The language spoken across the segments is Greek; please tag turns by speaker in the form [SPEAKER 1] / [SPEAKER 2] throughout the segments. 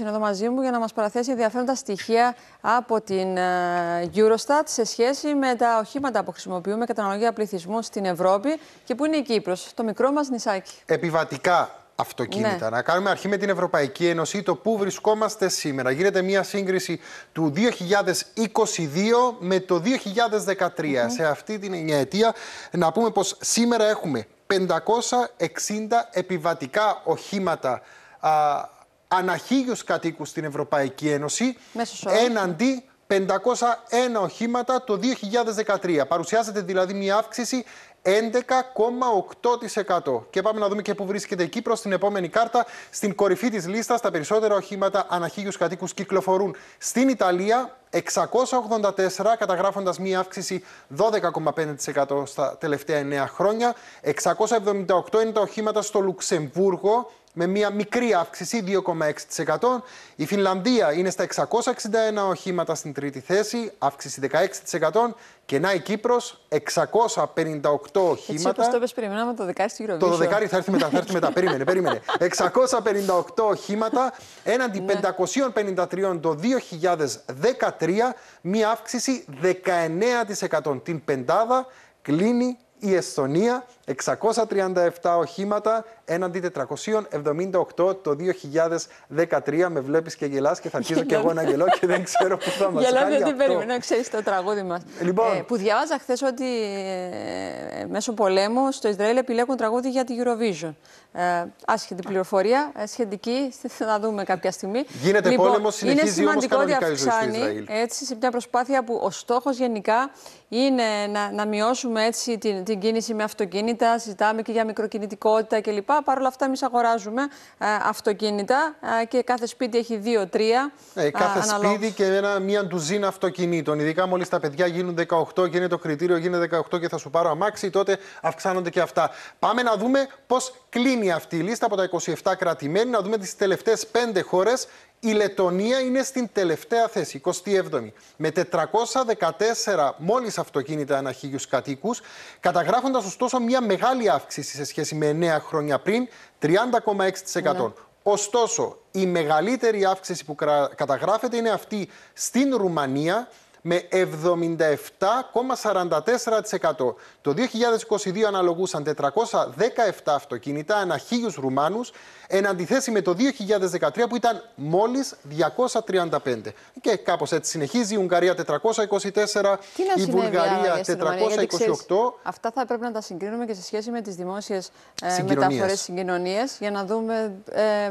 [SPEAKER 1] είναι εδώ μαζί μου για να μας παραθέσει ενδιαφέροντα στοιχεία από την ε, Eurostat σε σχέση με τα οχήματα που χρησιμοποιούμε κατά αναλογία πληθυσμού στην Ευρώπη και που είναι η Κύπρος, το μικρό μας νησάκι.
[SPEAKER 2] Επιβατικά αυτοκίνητα. Ναι. Να κάνουμε αρχή με την Ευρωπαϊκή Ένωση, το πού βρισκόμαστε σήμερα. Γίνεται μια σύγκριση του 2022 με το 2013. Σε αυτή την αιτία να πούμε πως σήμερα έχουμε 560 επιβατικά οχήματα α, ανά κατοικου στην Ευρωπαϊκή Ένωση έναντι 501 οχήματα το 2013. Παρουσιάζεται δηλαδή μια αύξηση 11,8%. Και πάμε να δούμε και πού βρίσκεται η Κύπρος στην επόμενη κάρτα. Στην κορυφή της λίστας τα περισσότερα οχήματα ανά κατοικού κυκλοφορούν στην Ιταλία 684 καταγράφοντας μία αύξηση 12,5% στα τελευταία 9 χρόνια. 678 είναι τα οχήματα στο Λουξεμβούργο με μια μικρή αύξηση 2,6%. Η Φινλανδία είναι στα 661 οχήματα στην τρίτη θέση, αύξηση 16%. Και να η Κύπρος, 658 οχήματα. Έτσι όπως το
[SPEAKER 1] είπες, περιμέναμε το δεκάρι Το δεκάρι θα έρθει μετά, θα έρθει μετά. περίμενε, περίμενε.
[SPEAKER 2] 658 οχήματα, έναντι 553 ναι. το 2013, μια αύξηση 19%. Την πεντάδα κλείνει η Εστονία 637 οχήματα έναντι 478 το 2013. Με βλέπεις και γελάς και θα αρχίζω και εγώ να γελώ και δεν ξέρω πού θα μας Γελάω γιατί περιμένω,
[SPEAKER 1] ξέρεις το τραγούδι μας. Λοιπόν. Ε, που διάβαζα χθες ότι ε, μέσω πολέμου στο Ισραήλ επιλέγουν τραγούδι για την Eurovision. Ε, άσχετη πληροφορία, ε, σχετική, θα δούμε κάποια στιγμή. Γίνεται λοιπόν, πόλεμο, συνεχίζει είναι σημαντικό ότι αυξάνει έτσι, σε μια προσπάθεια που ο στόχος γενικά είναι να, να μειώσουμε έτσι την, την κίνηση με αυτοκίνητα αυτοκίνητα, συζητάμε και για μικροκινητικότητα κλπ. Παρ' όλα αυτά, εμείς αγοράζουμε ε, αυτοκίνητα ε, και κάθε σπίτι έχει δύο-τρία. Ε, κάθε σπίτι
[SPEAKER 2] και ένα, μία ντουζίνα αυτοκινήτων. Ειδικά μόλις τα παιδιά γίνουν 18 και είναι το κριτήριο, γίνεται 18 και θα σου πάρω αμάξι, τότε αυξάνονται και αυτά. Πάμε να δούμε πώς κλείνει αυτή η λίστα από τα 27 κρατημένη, να δούμε τις τελευταίες πέντε χώρες η Λετωνία είναι στην τελευταία θέση, 27η, με 414 μόλις αυτοκίνητα ανά κατοίκους, καταγράφοντας ωστόσο μια μεγάλη αύξηση σε σχέση με 9 χρόνια πριν, 30,6%. Ναι. Ωστόσο, η μεγαλύτερη αύξηση που καταγράφεται είναι αυτή στην Ρουμανία, με 77,44%. Το 2022 αναλογούσαν 417 αυτοκίνητα ανά χίλιους Ρουμάνους, εν αντιθέσει με το 2013 που ήταν μόλις 235. Και κάπως έτσι συνεχίζει η Ουγγαρία 424, η Βουλγαρία 428.
[SPEAKER 1] αυτά θα πρέπει να τα συγκρίνουμε και σε σχέση με τις δημόσιες ε, μεταφορές συγκοινωνίες για να δούμε... Ε,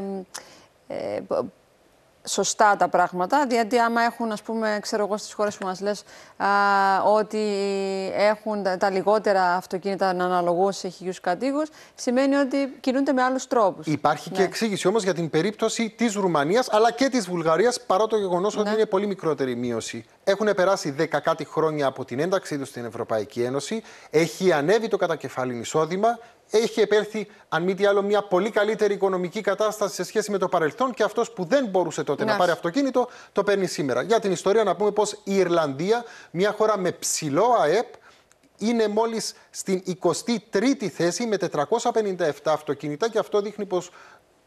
[SPEAKER 1] ε, σωστά τα πράγματα. διότι άμα έχουν, ας πούμε, ξέρω εγώ στις χώρες που μας λες, α, ότι έχουν τα, λιγότερα αυτοκίνητα να αναλογούν σε χιλιούς κατοίκους, σημαίνει ότι κινούνται με άλλους τρόπους.
[SPEAKER 2] Υπάρχει ναι. και εξήγηση όμως για την περίπτωση της Ρουμανίας, αλλά και της Βουλγαρίας, παρά το γεγονός ότι ναι. είναι πολύ μικρότερη η μείωση. Έχουν περάσει 10 κάτι χρόνια από την ένταξή τους στην Ευρωπαϊκή Ένωση. Έχει ανέβει το κατακεφαλήν εισόδημα έχει επέλθει, αν μη τι άλλο, μια πολύ καλύτερη οικονομική κατάσταση σε σχέση με το παρελθόν και αυτός που δεν μπορούσε τότε να, πάρει αυτοκίνητο το παίρνει σήμερα. Για την ιστορία, να πούμε πως η Ιρλανδία, μια χώρα με ψηλό ΑΕΠ, είναι μόλις στην 23η θέση με 457 αυτοκίνητα και αυτό δείχνει πως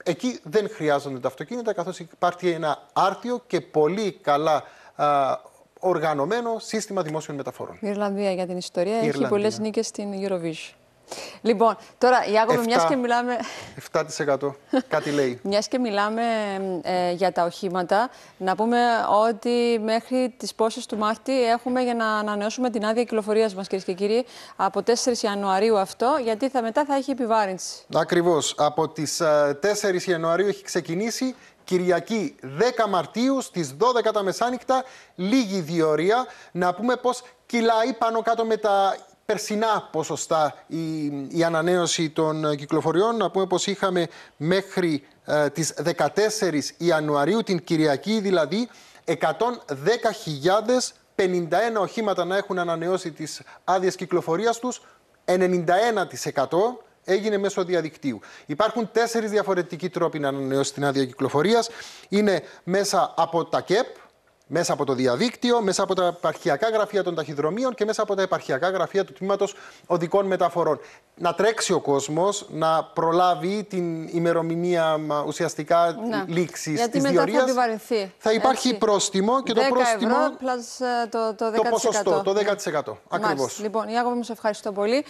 [SPEAKER 2] εκεί δεν χρειάζονται τα αυτοκίνητα καθώς υπάρχει ένα άρτιο και πολύ καλά οργανωμένο σύστημα δημόσιων μεταφορών.
[SPEAKER 1] Η Ιρλανδία για την ιστορία έχει πολλέ πολλές στην Eurovision. Λοιπόν, τώρα Ιάκωβε, μιας και μιλάμε.
[SPEAKER 2] 7% κάτι λέει.
[SPEAKER 1] Μιας και μιλάμε ε, για τα οχήματα, να πούμε ότι μέχρι τις πόσες του Μάρτη έχουμε για να ανανεώσουμε την άδεια κυκλοφορίας μας, κυρίες και κύριοι, από 4 Ιανουαρίου αυτό, γιατί θα, μετά θα έχει επιβάρυνση.
[SPEAKER 2] Ακριβώς. Από τις 4 ε, Ιανουαρίου έχει ξεκινήσει Κυριακή 10 Μαρτίου στις 12 τα μεσάνυχτα, λίγη διορία. Να πούμε πως κυλάει πάνω κάτω με τα περσινά ποσοστά η, η ανανέωση των ε, κυκλοφοριών. Να πούμε πως είχαμε μέχρι ε, τις 14 Ιανουαρίου, την Κυριακή δηλαδή, 110.051 οχήματα να έχουν ανανεώσει τις άδειες κυκλοφορίας τους, 91% έγινε μέσω διαδικτύου. Υπάρχουν τέσσερις διαφορετικοί τρόποι να ανανεώσει την άδεια κυκλοφορίας. Είναι μέσα από τα ΚΕΠ, μέσα από το διαδίκτυο, μέσα από τα επαρχιακά γραφεία των ταχυδρομείων και μέσα από τα επαρχιακά γραφεία του τμήματος οδικών μεταφορών. Να τρέξει ο κόσμος, να προλάβει την ημερομηνία ουσιαστικά λήξη τη διορία.
[SPEAKER 1] Θα, υπάρχει πρόστιμο
[SPEAKER 2] και το πρόστιμο.
[SPEAKER 1] Ε, το, το, 10%. το ποσοστό, το
[SPEAKER 2] 10%. Ακριβώς.
[SPEAKER 1] Λοιπόν, Ιάκωβε, μου ευχαριστώ πολύ.